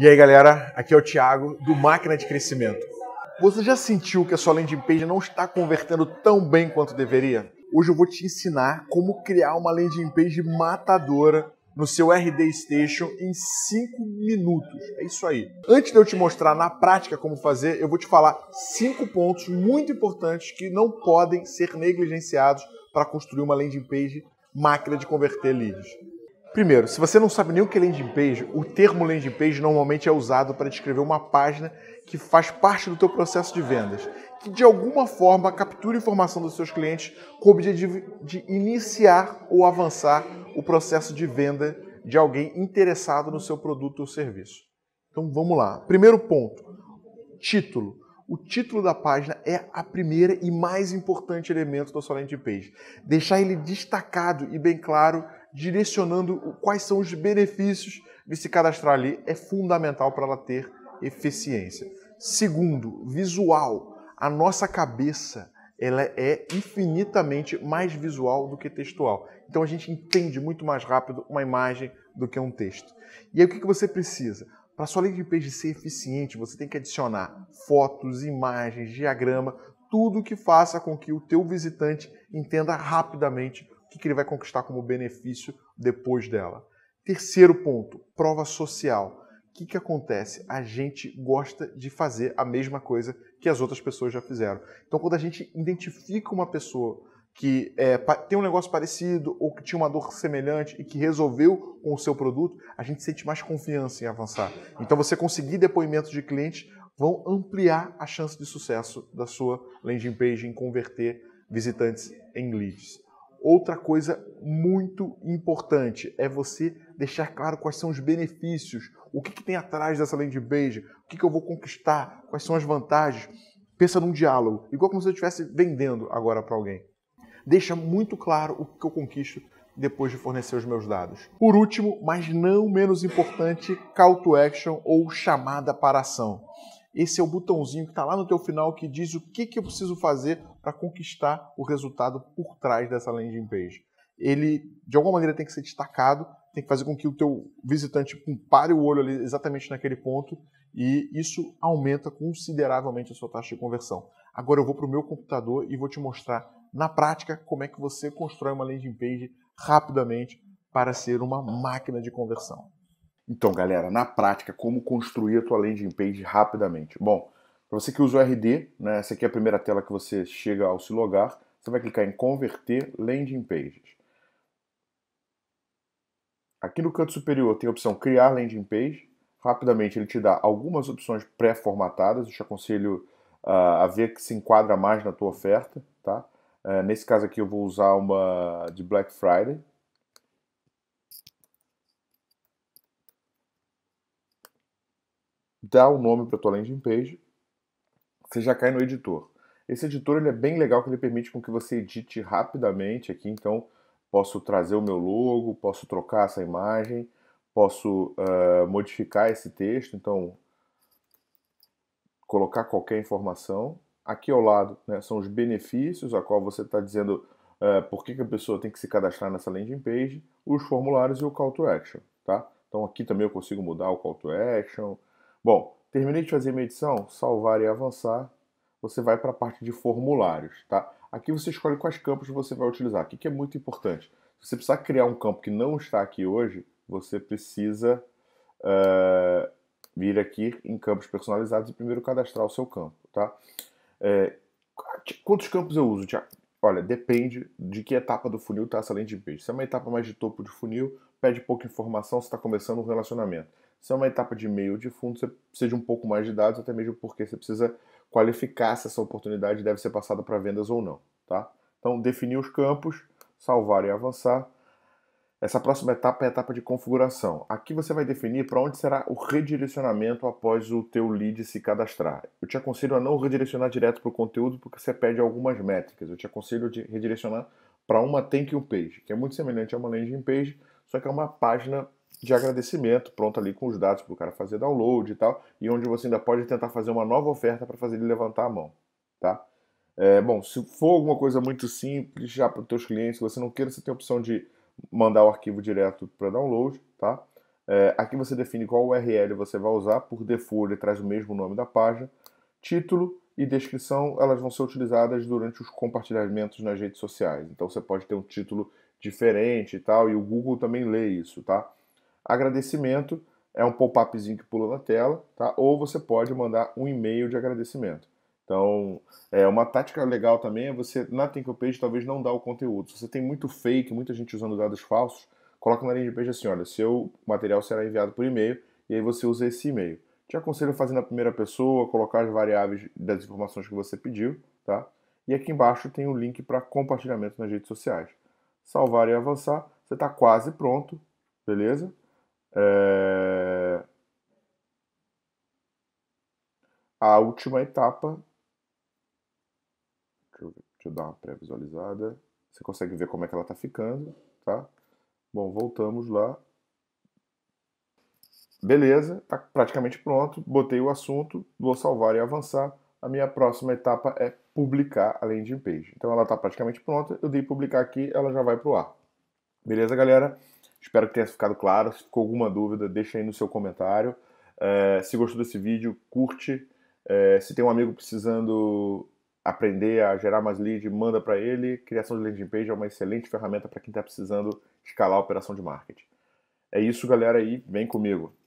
E aí, galera, aqui é o Thiago do Máquina de Crescimento. Você já sentiu que a sua landing page não está convertendo tão bem quanto deveria? Hoje eu vou te ensinar como criar uma landing page matadora no seu RD Station em 5 minutos. É isso aí. Antes de eu te mostrar na prática como fazer, eu vou te falar cinco pontos muito importantes que não podem ser negligenciados para construir uma landing page máquina de converter leads. Primeiro, se você não sabe nem o que é landing page, o termo landing page normalmente é usado para descrever uma página que faz parte do teu processo de vendas, que de alguma forma captura informação dos seus clientes com o objetivo de iniciar ou avançar o processo de venda de alguém interessado no seu produto ou serviço. Então vamos lá. Primeiro ponto, título. O título da página é a primeira e mais importante elemento da sua landing page. Deixar ele destacado e bem claro direcionando quais são os benefícios de se cadastrar ali. É fundamental para ela ter eficiência. Segundo, visual. A nossa cabeça ela é infinitamente mais visual do que textual. Então a gente entende muito mais rápido uma imagem do que um texto. E aí o que você precisa? Para sua landing page ser eficiente, você tem que adicionar fotos, imagens, diagrama, tudo que faça com que o teu visitante entenda rapidamente o que ele vai conquistar como benefício depois dela. Terceiro ponto, prova social. O que, que acontece? A gente gosta de fazer a mesma coisa que as outras pessoas já fizeram. Então, quando a gente identifica uma pessoa que é, tem um negócio parecido ou que tinha uma dor semelhante e que resolveu com o seu produto, a gente sente mais confiança em avançar. Então, você conseguir depoimentos de clientes vão ampliar a chance de sucesso da sua landing page em converter visitantes em leads. Outra coisa muito importante é você deixar claro quais são os benefícios, o que, que tem atrás dessa landing page, o que, que eu vou conquistar, quais são as vantagens. Pensa num diálogo, igual como se eu estivesse vendendo agora para alguém. Deixa muito claro o que eu conquisto depois de fornecer os meus dados. Por último, mas não menos importante, call to action ou chamada para ação. Esse é o botãozinho que está lá no teu final que diz o que, que eu preciso fazer para conquistar o resultado por trás dessa landing page. Ele, de alguma maneira, tem que ser destacado, tem que fazer com que o teu visitante pare o olho ali exatamente naquele ponto e isso aumenta consideravelmente a sua taxa de conversão. Agora eu vou para o meu computador e vou te mostrar na prática como é que você constrói uma landing page rapidamente para ser uma máquina de conversão. Então, galera, na prática, como construir a tua landing page rapidamente? Bom, para você que usa o RD, né, essa aqui é a primeira tela que você chega ao se logar, você vai clicar em Converter Landing Pages. Aqui no canto superior tem a opção Criar Landing Page. Rapidamente ele te dá algumas opções pré-formatadas, eu te aconselho uh, a ver que se enquadra mais na tua oferta. Tá? Uh, nesse caso aqui eu vou usar uma de Black Friday, dá o um nome para a tua landing page você já cai no editor. Esse editor ele é bem legal, que ele permite com que você edite rapidamente aqui, então posso trazer o meu logo, posso trocar essa imagem, posso uh, modificar esse texto, então colocar qualquer informação. Aqui ao lado né, são os benefícios, a qual você está dizendo uh, por que, que a pessoa tem que se cadastrar nessa landing page, os formulários e o call to action, tá? Então aqui também eu consigo mudar o call to action. Bom, Terminei de fazer minha edição, salvar e avançar, você vai para a parte de formulários, tá? Aqui você escolhe quais campos você vai utilizar, O que é muito importante. Se você precisar criar um campo que não está aqui hoje, você precisa uh, vir aqui em campos personalizados e primeiro cadastrar o seu campo, tá? É, quantos campos eu uso, Tiago? Olha, depende de que etapa do funil está essa landing page. Se é uma etapa mais de topo de funil, pede pouca informação, se está começando um relacionamento. Se é uma etapa de meio de fundo, você precisa de um pouco mais de dados, até mesmo porque você precisa qualificar se essa oportunidade deve ser passada para vendas ou não, tá? Então, definir os campos, salvar e avançar. Essa próxima etapa é a etapa de configuração. Aqui você vai definir para onde será o redirecionamento após o teu lead se cadastrar. Eu te aconselho a não redirecionar direto para o conteúdo porque você perde algumas métricas. Eu te aconselho de redirecionar para uma thank you page, que é muito semelhante a uma landing page, só que é uma página de agradecimento, pronto ali com os dados para o cara fazer download e tal, e onde você ainda pode tentar fazer uma nova oferta para fazer ele levantar a mão, tá? É, bom, se for alguma coisa muito simples já para os teus clientes, você não queira, você tem a opção de mandar o arquivo direto para download, tá? É, aqui você define qual URL você vai usar, por default ele traz o mesmo nome da página, título e descrição, elas vão ser utilizadas durante os compartilhamentos nas redes sociais. Então você pode ter um título diferente e tal, e o Google também lê isso, tá? Agradecimento é um pop-upzinho que pula na tela, tá? Ou você pode mandar um e-mail de agradecimento. Então, é uma tática legal também é você, na Think Page, talvez não dar o conteúdo. Se você tem muito fake, muita gente usando dados falsos, coloca na de page assim, olha, seu material será enviado por e-mail, e aí você usa esse e-mail. Te aconselho a fazer na primeira pessoa, colocar as variáveis das informações que você pediu, tá? E aqui embaixo tem o um link para compartilhamento nas redes sociais. Salvar e avançar, você está quase pronto, beleza? É... A última etapa. Deixa eu, deixa eu dar uma pré-visualizada. Você consegue ver como é que ela está ficando, tá? Bom, voltamos lá. Beleza, está praticamente pronto. Botei o assunto, vou salvar e avançar. A minha próxima etapa é publicar a landing page. Então ela está praticamente pronta. Eu dei publicar aqui, ela já vai para o ar. Beleza, galera? Espero que tenha ficado claro. Se ficou alguma dúvida, deixa aí no seu comentário. É, se gostou desse vídeo, curte. É, se tem um amigo precisando aprender a gerar mais lead, manda para ele. Criação de landing page é uma excelente ferramenta para quem está precisando escalar a operação de marketing. É isso, galera. aí vem comigo.